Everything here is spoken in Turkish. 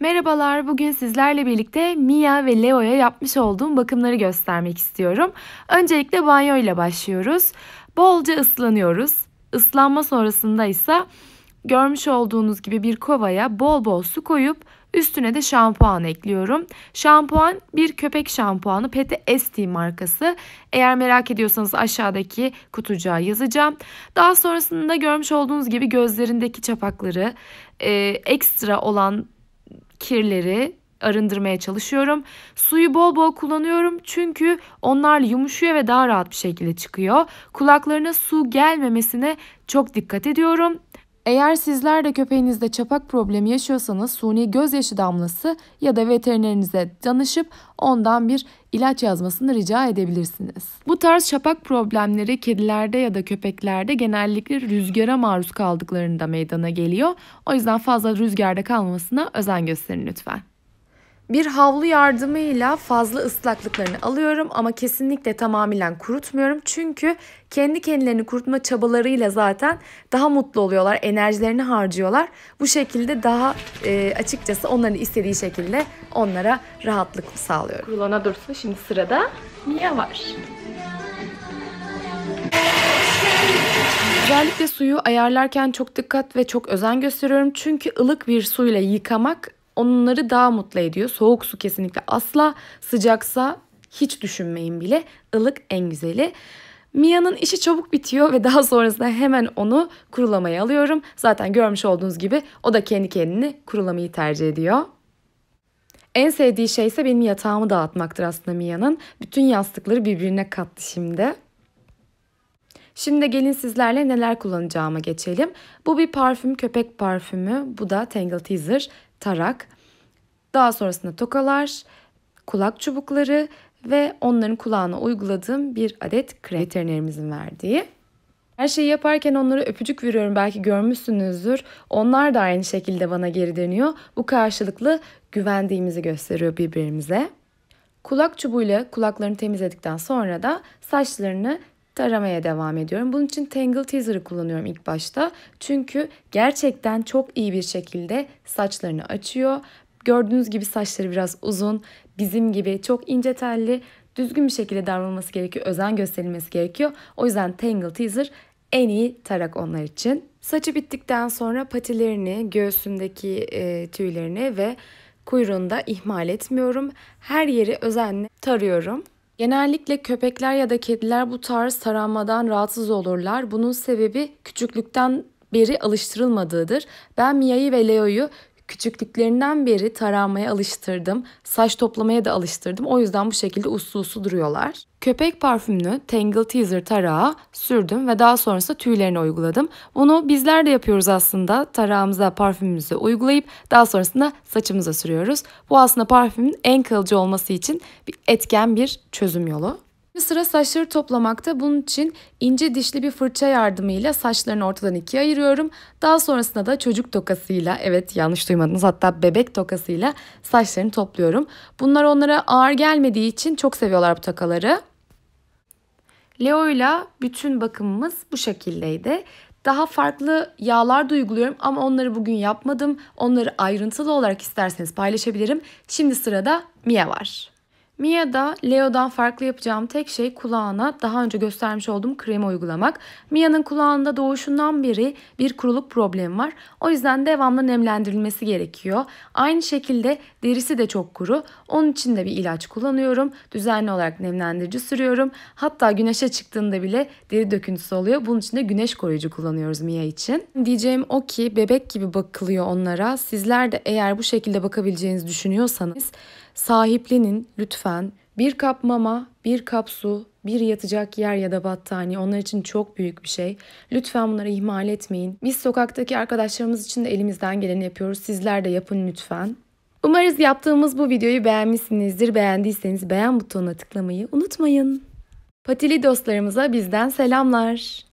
Merhabalar, bugün sizlerle birlikte Mia ve Leo'ya yapmış olduğum bakımları göstermek istiyorum. Öncelikle banyo ile başlıyoruz. Bolca ıslanıyoruz. Islanma sonrasında ise görmüş olduğunuz gibi bir kovaya bol bol su koyup üstüne de şampuan ekliyorum. Şampuan bir köpek şampuanı Pete Esti markası. Eğer merak ediyorsanız aşağıdaki kutucuğa yazacağım. Daha sonrasında görmüş olduğunuz gibi gözlerindeki çapakları e, ekstra olan kirleri arındırmaya çalışıyorum. Suyu bol bol kullanıyorum çünkü onlar yumuşuyor ve daha rahat bir şekilde çıkıyor. Kulaklarına su gelmemesine çok dikkat ediyorum. Eğer sizler de köpeğinizde çapak problemi yaşıyorsanız suni gözyaşı damlası ya da veterinerinize danışıp ondan bir ilaç yazmasını rica edebilirsiniz. Bu tarz çapak problemleri kedilerde ya da köpeklerde genellikle rüzgara maruz kaldıklarında meydana geliyor. O yüzden fazla rüzgarda kalmasına özen gösterin lütfen. Bir havlu yardımıyla fazla ıslaklıklarını alıyorum ama kesinlikle tamamen kurutmuyorum. Çünkü kendi kendilerini kurutma çabalarıyla zaten daha mutlu oluyorlar, enerjilerini harcıyorlar. Bu şekilde daha e, açıkçası onların istediği şekilde onlara rahatlık sağlıyorum. Kurulana dursun şimdi sırada Mia var. Özellikle suyu ayarlarken çok dikkat ve çok özen gösteriyorum. Çünkü ılık bir suyla yıkamak onları daha mutlu ediyor. Soğuk su kesinlikle asla, sıcaksa hiç düşünmeyin bile. Ilık en güzeli. Mia'nın işi çabuk bitiyor ve daha sonrasında hemen onu kurulamaya alıyorum. Zaten görmüş olduğunuz gibi o da kendi kendini kurulamayı tercih ediyor. En sevdiği şey ise benim yatağımı dağıtmaktır aslında Mia'nın. Bütün yastıkları birbirine kattı şimdi. Şimdi gelin sizlerle neler kullanacağıma geçelim. Bu bir parfüm, köpek parfümü. Bu da Tangle Teaser, tarak. Daha sonrasında tokalar, kulak çubukları ve onların kulağına uyguladığım bir adet krem verdiği. Her şeyi yaparken onlara öpücük veriyorum belki görmüşsünüzdür. Onlar da aynı şekilde bana geri dönüyor. Bu karşılıklı güvendiğimizi gösteriyor birbirimize. Kulak çubuğuyla kulaklarını temizledikten sonra da saçlarını taramaya devam ediyorum. Bunun için Tangle Teaser'ı kullanıyorum ilk başta. Çünkü gerçekten çok iyi bir şekilde saçlarını açıyor. Gördüğünüz gibi saçları biraz uzun, bizim gibi çok ince telli, düzgün bir şekilde davranılması gerekiyor, özen gösterilmesi gerekiyor. O yüzden Tangle Teaser en iyi tarak onlar için. Saçı bittikten sonra patilerini, göğsündeki e, tüylerini ve kuyruğunu da ihmal etmiyorum. Her yeri özenle tarıyorum. Genellikle köpekler ya da kediler bu tarz taranmadan rahatsız olurlar. Bunun sebebi küçüklükten beri alıştırılmadığıdır. Ben Mia'yı ve Leo'yu Küçüklüklerinden beri taranmaya alıştırdım. Saç toplamaya da alıştırdım. O yüzden bu şekilde uslu uslu duruyorlar. Köpek parfümünü Tangle Teaser tarağa sürdüm ve daha sonrasında tüylerine uyguladım. Bunu bizler de yapıyoruz aslında. Tarağımıza parfümümüzü uygulayıp daha sonrasında saçımıza sürüyoruz. Bu aslında parfümün en kalıcı olması için bir etken bir çözüm yolu. Şimdi sıra saçları toplamakta. Bunun için ince dişli bir fırça yardımıyla saçlarını ortadan ikiye ayırıyorum. Daha sonrasında da çocuk tokasıyla, evet yanlış duymadınız hatta bebek tokasıyla saçlarını topluyorum. Bunlar onlara ağır gelmediği için çok seviyorlar bu takaları. Leo'yla bütün bakımımız bu şekildeydi. Daha farklı yağlar da uyguluyorum ama onları bugün yapmadım. Onları ayrıntılı olarak isterseniz paylaşabilirim. Şimdi sırada Mia var. Mia'da Leo'dan farklı yapacağım tek şey kulağına daha önce göstermiş olduğum kremi uygulamak. Mia'nın kulağında doğuşundan beri bir kuruluk problemi var. O yüzden devamlı nemlendirilmesi gerekiyor. Aynı şekilde derisi de çok kuru. Onun için de bir ilaç kullanıyorum. Düzenli olarak nemlendirici sürüyorum. Hatta güneşe çıktığında bile deri döküntüsü oluyor. Bunun için de güneş koruyucu kullanıyoruz Mia için. Diyeceğim o ki bebek gibi bakılıyor onlara. Sizler de eğer bu şekilde bakabileceğinizi düşünüyorsanız Sahiplinin lütfen bir kap mama, bir kap su, bir yatacak yer ya da battaniye onlar için çok büyük bir şey. Lütfen bunları ihmal etmeyin. Biz sokaktaki arkadaşlarımız için de elimizden geleni yapıyoruz. Sizler de yapın lütfen. Umarız yaptığımız bu videoyu beğenmişsinizdir. Beğendiyseniz beğen butonuna tıklamayı unutmayın. Patili dostlarımıza bizden selamlar.